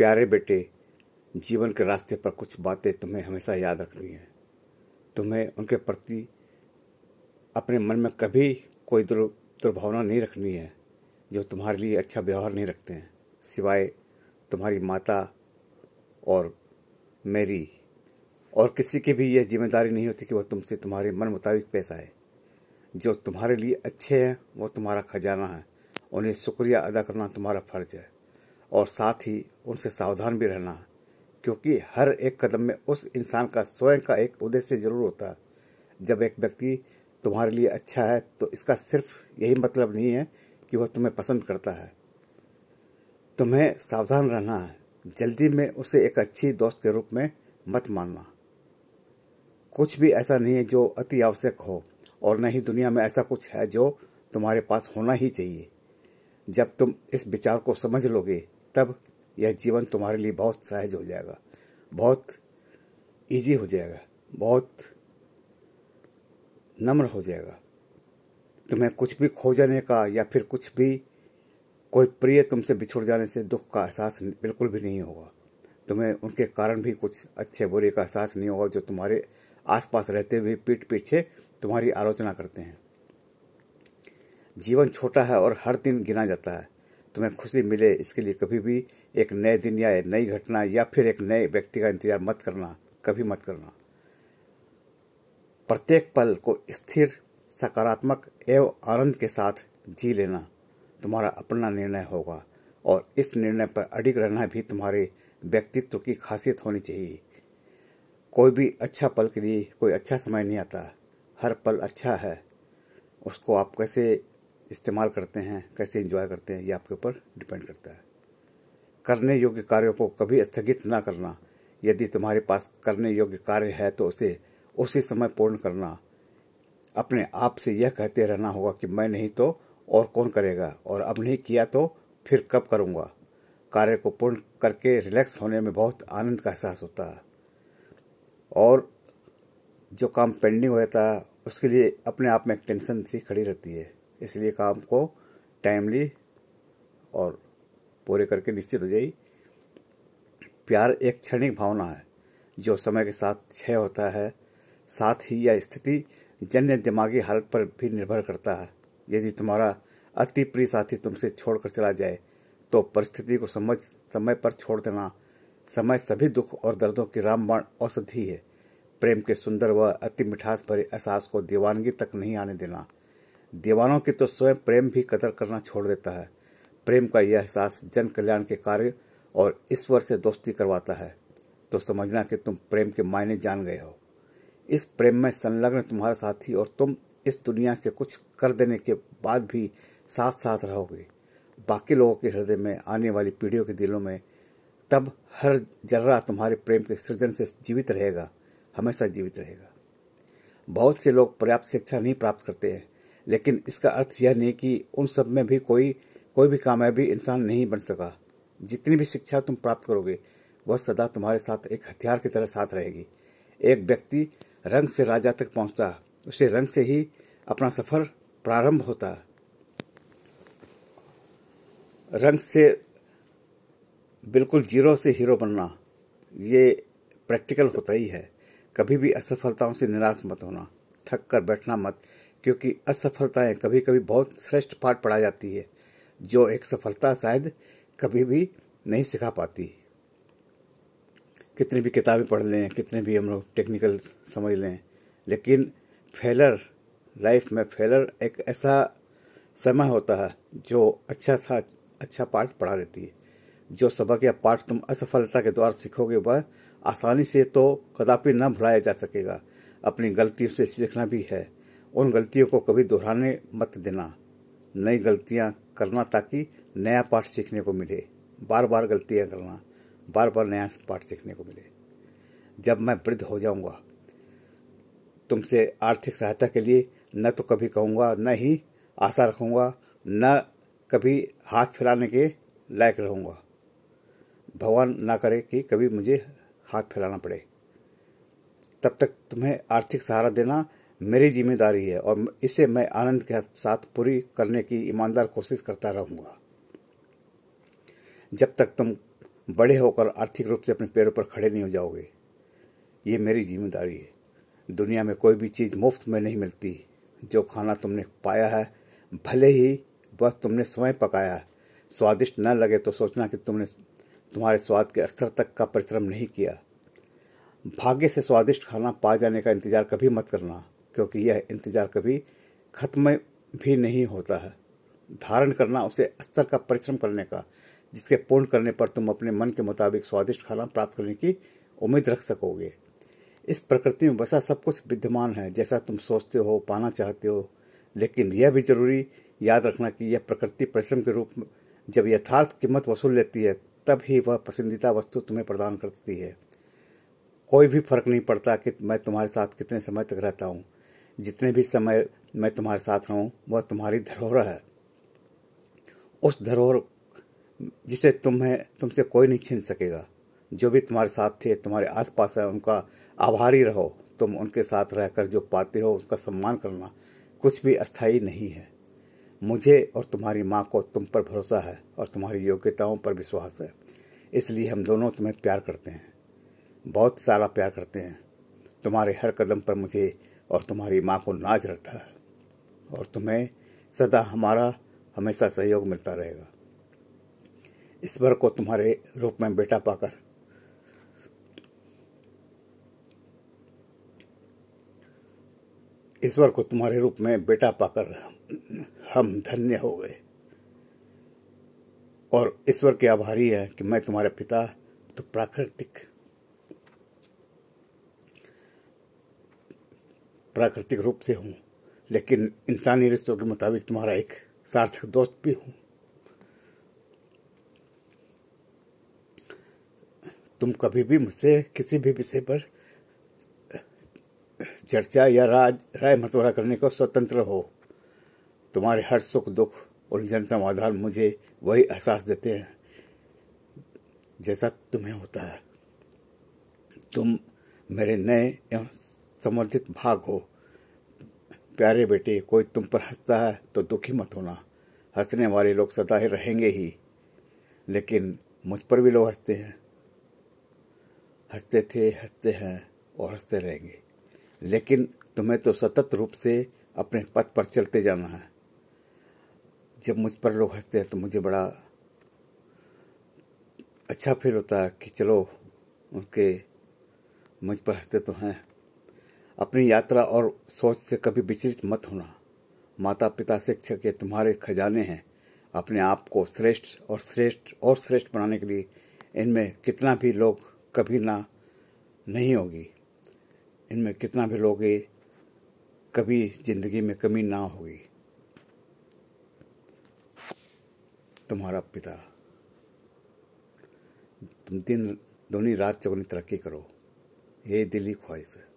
प्यारे बेटे जीवन के रास्ते पर कुछ बातें तुम्हें हमेशा याद रखनी है तुम्हें उनके प्रति अपने मन में कभी कोई दुर् दुर्भावना नहीं रखनी है जो तुम्हारे लिए अच्छा व्यवहार नहीं रखते हैं सिवाय तुम्हारी माता और मेरी और किसी की भी यह जिम्मेदारी नहीं होती कि वह तुमसे तुम्हारे मन मुताबिक पैसा है जो तुम्हारे लिए अच्छे हैं वो तुम्हारा खजाना है उन्हें शुक्रिया अदा करना तुम्हारा फ़र्ज़ है और साथ ही उनसे सावधान भी रहना क्योंकि हर एक कदम में उस इंसान का स्वयं का एक उद्देश्य जरूर होता है जब एक व्यक्ति तुम्हारे लिए अच्छा है तो इसका सिर्फ यही मतलब नहीं है कि वह तुम्हें पसंद करता है तुम्हें सावधान रहना है जल्दी में उसे एक अच्छी दोस्त के रूप में मत मानना कुछ भी ऐसा नहीं है जो अति आवश्यक हो और न ही दुनिया में ऐसा कुछ है जो तुम्हारे पास होना ही चाहिए जब तुम इस विचार को समझ लोगे तब यह जीवन तुम्हारे लिए बहुत सहज हो जाएगा बहुत इजी हो जाएगा बहुत नम्र हो जाएगा तुम्हें कुछ भी खो जाने का या फिर कुछ भी कोई प्रिय तुमसे बिछुड़ जाने से दुख का एहसास बिल्कुल भी नहीं होगा तुम्हें उनके कारण भी कुछ अच्छे बुरे का एहसास नहीं होगा जो तुम्हारे आसपास रहते हुए पीठ पीछे तुम्हारी आलोचना करते हैं जीवन छोटा है और हर दिन गिना जाता है तुम्हें खुशी मिले इसके लिए कभी भी एक नए दिन या नई घटना या फिर एक नए व्यक्ति का इंतजार मत करना कभी मत करना प्रत्येक पल को स्थिर सकारात्मक एवं आनंद के साथ जी लेना तुम्हारा अपना निर्णय होगा और इस निर्णय पर अडिग रहना भी तुम्हारे व्यक्तित्व की खासियत होनी चाहिए कोई भी अच्छा पल के लिए कोई अच्छा समय नहीं आता हर पल अच्छा है उसको आप कैसे इस्तेमाल करते हैं कैसे इंजॉय करते हैं ये आपके ऊपर डिपेंड करता है करने योग्य कार्यों को कभी स्थगित ना करना यदि तुम्हारे पास करने योग्य कार्य है तो उसे उसी समय पूर्ण करना अपने आप से यह कहते रहना होगा कि मैं नहीं तो और कौन करेगा और अब नहीं किया तो फिर कब करूँगा कार्य को पूर्ण करके रिलैक्स होने में बहुत आनंद का एहसास होता है और जो काम पेंडिंग हो जाता है उसके लिए अपने आप में एक टेंशन सी खड़ी रहती है इसलिए काम को टाइमली और पूरे करके निश्चित हो जाइए प्यार एक क्षणिक भावना है जो समय के साथ क्षय होता है साथ ही यह स्थिति जन्य दिमागी हालत पर भी निर्भर करता है यदि तुम्हारा अति प्रिय साथी तुमसे छोड़कर चला जाए तो परिस्थिति को समझ समय पर छोड़ देना समय सभी दुख और दर्दों की रामबाण औषधि है प्रेम के सुंदर व अति मिठास भरे एहसास को दीवानगी तक नहीं आने देना दीवानों की तो स्वयं प्रेम भी कदर करना छोड़ देता है प्रेम का यह एहसास जन कल्याण के कार्य और ईश्वर से दोस्ती करवाता है तो समझना कि तुम प्रेम के मायने जान गए हो इस प्रेम में संलग्न तुम्हारा साथी और तुम इस दुनिया से कुछ कर देने के बाद भी साथ साथ रहोगे बाकी लोगों के हृदय में आने वाली पीढ़ियों के दिलों में तब हर जर्रा तुम्हारे प्रेम के सृजन से जीवित रहेगा हमेशा जीवित रहेगा बहुत से लोग पर्याप्त शिक्षा नहीं प्राप्त करते हैं लेकिन इसका अर्थ यह नहीं कि उन सब में भी कोई कोई भी कामयाबी इंसान नहीं बन सका जितनी भी शिक्षा तुम प्राप्त करोगे वह सदा तुम्हारे साथ एक हथियार की तरह साथ रहेगी एक व्यक्ति रंग से राजा तक पहुंचता उसे रंग से ही अपना सफ़र प्रारंभ होता रंग से बिल्कुल जीरो से हीरो बनना ये प्रैक्टिकल होता ही है कभी भी असफलताओं से निराश मत होना थक कर बैठना मत क्योंकि असफलताएं कभी कभी बहुत श्रेष्ठ पाठ पढ़ा जाती है जो एक सफलता शायद कभी भी नहीं सिखा पाती कितनी भी किताबें पढ़ लें कितने भी हम लोग टेक्निकल समझ लें लेकिन फेलर लाइफ में फेलर एक ऐसा समय होता है जो अच्छा सा अच्छा पाठ पढ़ा देती है जो सबक या पाठ तुम असफलता के द्वारा सीखोगे वह आसानी से तो कदापि न भुलाया जा सकेगा अपनी गलतियों से सीखना भी है उन गलतियों को कभी दोहराने मत देना नई गलतियाँ करना ताकि नया पाठ सीखने को मिले बार बार गलतियाँ करना बार बार नया पाठ सीखने को मिले जब मैं वृद्ध हो जाऊँगा तुमसे आर्थिक सहायता के लिए न तो कभी कहूँगा न ही आशा रखूँगा न कभी हाथ फैलाने के लायक रहूँगा भगवान ना करे कि कभी मुझे हाथ फैलाना पड़े तब तक तुम्हें आर्थिक सहारा देना मेरी जिम्मेदारी है और इसे मैं आनंद के साथ पूरी करने की ईमानदार कोशिश करता रहूँगा जब तक तुम बड़े होकर आर्थिक रूप से अपने पैरों पर खड़े नहीं हो जाओगे ये मेरी जिम्मेदारी है दुनिया में कोई भी चीज़ मुफ्त में नहीं मिलती जो खाना तुमने पाया है भले ही वह तुमने स्वयं पकाया है स्वादिष्ट न लगे तो सोचना कि तुमने तुम्हारे स्वाद के स्तर तक का परिश्रम नहीं किया भाग्य से स्वादिष्ट खाना पा जाने का इंतज़ार कभी मत करना क्योंकि यह इंतज़ार कभी खत्म भी नहीं होता है धारण करना उसे स्तर का परिश्रम करने का जिसके पूर्ण करने पर तुम अपने मन के मुताबिक स्वादिष्ट खाना प्राप्त करने की उम्मीद रख सकोगे इस प्रकृति में वैसा सब कुछ विद्यमान है जैसा तुम सोचते हो पाना चाहते हो लेकिन यह भी जरूरी याद रखना कि यह प्रकृति परिश्रम के रूप में जब यथार्थ कीमत वसूल लेती है तब ही वह पसंदीदा वस्तु तुम्हें प्रदान करती है कोई भी फर्क नहीं पड़ता कि मैं तुम्हारे साथ कितने समय तक रहता हूँ जितने भी समय मैं तुम्हारे साथ रहूँ वह तुम्हारी धरोहर है उस धरोहर जिसे तुम्हें तुमसे कोई नहीं छीन सकेगा जो भी तुम्हारे साथ थे तुम्हारे आसपास है उनका आभारी रहो तुम उनके साथ रहकर जो पाते हो उसका सम्मान करना कुछ भी अस्थाई नहीं है मुझे और तुम्हारी माँ को तुम पर भरोसा है और तुम्हारी योग्यताओं पर विश्वास है इसलिए हम दोनों तुम्हें प्यार करते हैं बहुत सारा प्यार करते हैं तुम्हारे हर कदम पर मुझे और तुम्हारी माँ को नाज रखता है और तुम्हें सदा हमारा हमेशा सहयोग मिलता रहेगा ईश्वर को तुम्हारे रूप में बेटा पाकर ईश्वर को तुम्हारे रूप में बेटा पाकर हम धन्य हो गए और ईश्वर के आभारी है कि मैं तुम्हारे पिता तो प्राकृतिक प्राकृतिक रूप से हूँ लेकिन इंसानी रिश्तों के मुताबिक तुम्हारा एक सार्थक दोस्त भी हूँ तुम कभी भी मुझसे किसी भी विषय पर चर्चा या राज राय मशवरा करने को स्वतंत्र हो तुम्हारे हर सुख दुख उलझन समाधान मुझे वही एहसास देते हैं जैसा तुम्हें होता है तुम मेरे नए एवं संवर्धित भाग हो प्यारे बेटे कोई तुम पर हंसता है तो दुखी मत होना हंसने वाले लोग सदा ही रहेंगे ही लेकिन मुझ पर भी लोग हंसते हैं हंसते थे हंसते हैं और हंसते रहेंगे लेकिन तुम्हें तो सतत रूप से अपने पथ पर चलते जाना है जब मुझ पर लोग हंसते हैं तो मुझे बड़ा अच्छा फील होता है कि चलो उनके मुझ पर हंसते तो हैं अपनी यात्रा और सोच से कभी विचलित मत होना माता पिता शिक्षक ये तुम्हारे खजाने हैं अपने आप को श्रेष्ठ और श्रेष्ठ और श्रेष्ठ बनाने के लिए इनमें कितना भी लोग कभी ना नहीं होगी इनमें कितना भी लोग कभी ज़िंदगी में कमी ना होगी तुम्हारा पिता तुम दिन दोनों रात चौनी तरक्की करो ये दिल ही ख्वाहिश है